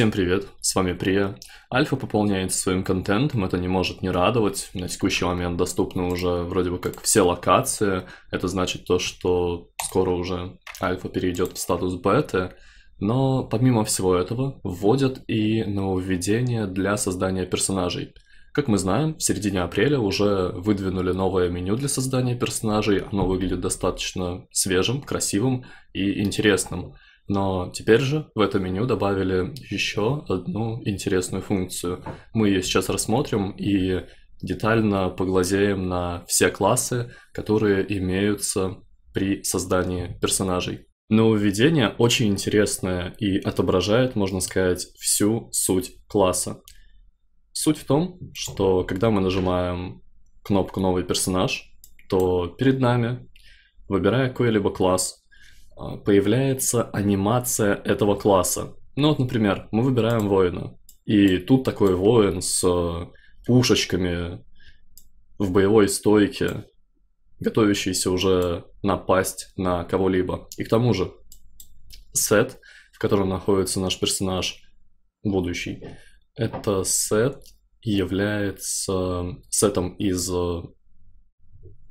Всем привет, с вами Прия. Альфа пополняется своим контентом, это не может не радовать. На текущий момент доступны уже вроде бы как все локации. Это значит то, что скоро уже Альфа перейдет в статус бета. Но помимо всего этого вводят и нововведения для создания персонажей. Как мы знаем, в середине апреля уже выдвинули новое меню для создания персонажей. Оно выглядит достаточно свежим, красивым и интересным. Но теперь же в это меню добавили еще одну интересную функцию. Мы ее сейчас рассмотрим и детально поглазеем на все классы, которые имеются при создании персонажей. Нововведение очень интересное и отображает, можно сказать, всю суть класса. Суть в том, что когда мы нажимаем кнопку «Новый персонаж», то перед нами, выбирая какой-либо класс, а, появляется анимация этого класса. Ну вот, например, мы выбираем воина. И тут такой воин с а, пушечками в боевой стойке, готовящийся уже напасть на кого-либо. И к тому же сет, в котором находится наш персонаж будущий, это сет является сетом из а,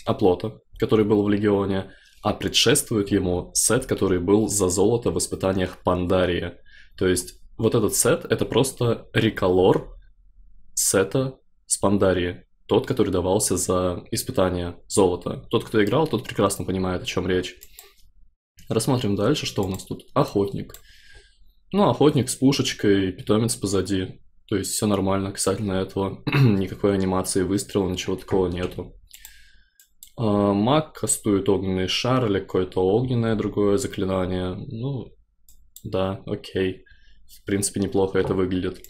оплота, который был в Легионе, а предшествует ему сет, который был за золото в испытаниях Пандария. То есть вот этот сет — это просто реколор сета с Пандарии, тот, который давался за испытание золота. Тот, кто играл, тот прекрасно понимает, о чем речь. Рассмотрим дальше, что у нас тут. Охотник. Ну, охотник с пушечкой, питомец позади. То есть все нормально касательно этого. Никакой анимации выстрела, ничего такого нету. А, Маг кастует огненный шар или какое-то огненное другое заклинание. Ну, да, окей. В принципе, неплохо это выглядит.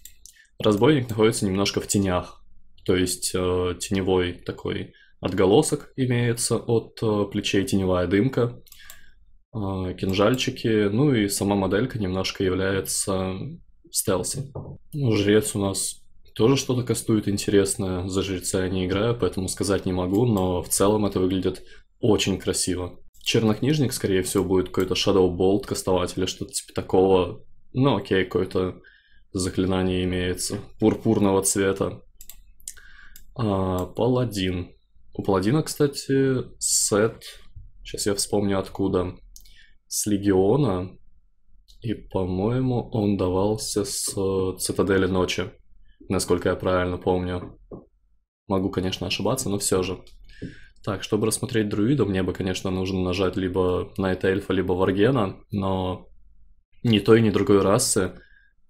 Разбойник находится немножко в тенях. То есть э, теневой такой отголосок имеется от э, плечей теневая дымка. Э, кинжальчики, ну и сама моделька немножко является стелсом. жрец у нас тоже что-то кастует интересное, за жреца я не играю, поэтому сказать не могу, но в целом это выглядит очень красиво. Чернокнижник, скорее всего, будет какой-то Shadow Bolt кастовать или что-то типа такого. Ну окей, какое-то заклинание имеется. Пурпурного цвета. А, паладин. У паладина, кстати, сет... Сейчас я вспомню откуда. С легиона. И, по-моему, он давался с э, цитадели ночи насколько я правильно помню. Могу, конечно, ошибаться, но все же. Так, чтобы рассмотреть друида, мне бы, конечно, нужно нажать либо Найта Эльфа, либо Варгена, но ни той, ни другой расы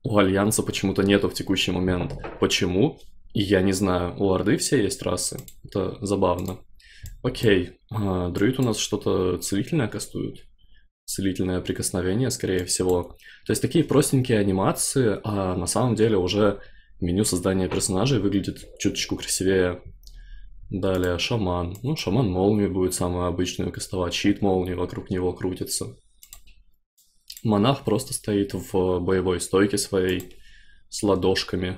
у Альянса почему-то нету в текущий момент. Почему? Я не знаю. У Орды все есть расы. Это забавно. Окей. А, друид у нас что-то целительное кастует. Целительное прикосновение, скорее всего. То есть такие простенькие анимации, а на самом деле уже меню создания персонажей выглядит чуточку красивее. Далее шаман. Ну, шаман молнии будет самую обычную кастовать. Щит молнии вокруг него крутится. Монах просто стоит в боевой стойке своей с ладошками.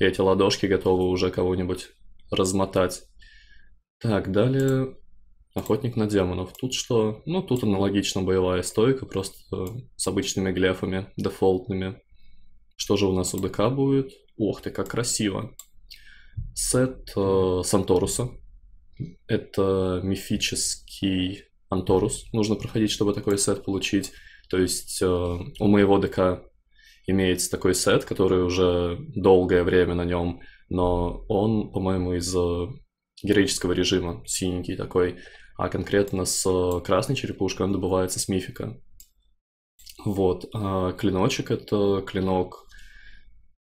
И эти ладошки готовы уже кого-нибудь размотать. Так, далее охотник на демонов. Тут что? Ну, тут аналогично боевая стойка, просто с обычными глефами, дефолтными. Что же у нас у ДК будет? Ох ты, как красиво. Сет э, Санторуса. Это мифический Анторус. Нужно проходить, чтобы такой сет получить. То есть э, у моего ДК имеется такой сет, который уже долгое время на нем, но он, по-моему, из э, героического режима, синенький такой, а конкретно с э, красной черепушкой он добывается с мифика. Вот, а клиночек — это клинок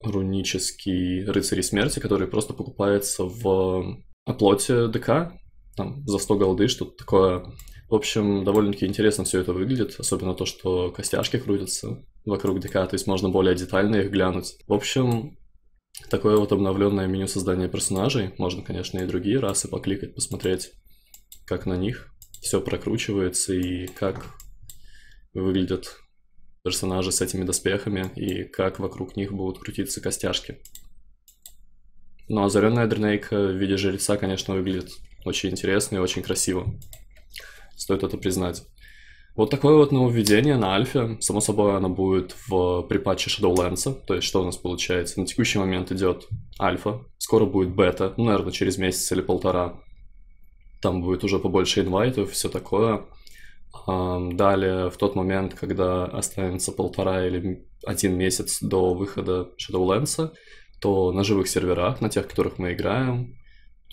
рунический рыцарь смерти, который просто покупается в э, оплоте ДК, там, за 100 голды, что-то такое. В общем, довольно-таки интересно все это выглядит, особенно то, что костяшки крутятся вокруг ДК, то есть можно более детально их глянуть. В общем, такое вот обновленное меню создания персонажей. Можно, конечно, и другие расы покликать, посмотреть, как на них все прокручивается и как выглядят персонажи с этими доспехами и как вокруг них будут крутиться костяшки. Ну а озаренная Дренейка в виде жреца, конечно, выглядит очень интересно и очень красиво. Стоит это признать. Вот такое вот нововведение на альфе. Само собой, оно будет в припатче Shadowlands. То есть, что у нас получается? На текущий момент идет альфа, скоро будет бета, ну, наверное, через месяц или полтора. Там будет уже побольше инвайтов, все такое. Далее, в тот момент, когда останется полтора или один месяц до выхода Shadowlands, то на живых серверах, на тех, которых мы играем,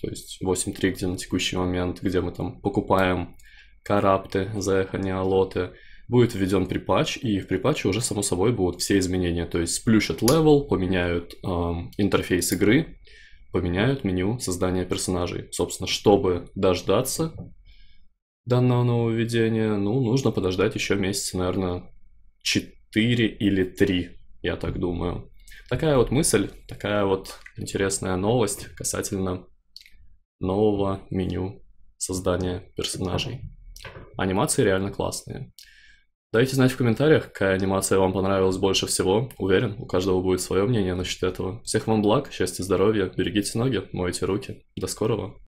то есть 8.3, где на текущий момент, где мы там покупаем карапты за эхо будет введен припач, и в припаче уже само собой будут все изменения, то есть сплющат левел, поменяют эм, интерфейс игры, поменяют меню создания персонажей. Собственно, чтобы дождаться данного нововведения, ну, нужно подождать еще месяца, наверное, 4 или 3, я так думаю. Такая вот мысль, такая вот интересная новость касательно нового меню создания персонажей. Анимации реально классные. Дайте знать в комментариях, какая анимация вам понравилась больше всего. Уверен, у каждого будет свое мнение насчет этого. Всех вам благ, счастья, здоровья, берегите ноги, мойте руки. До скорого!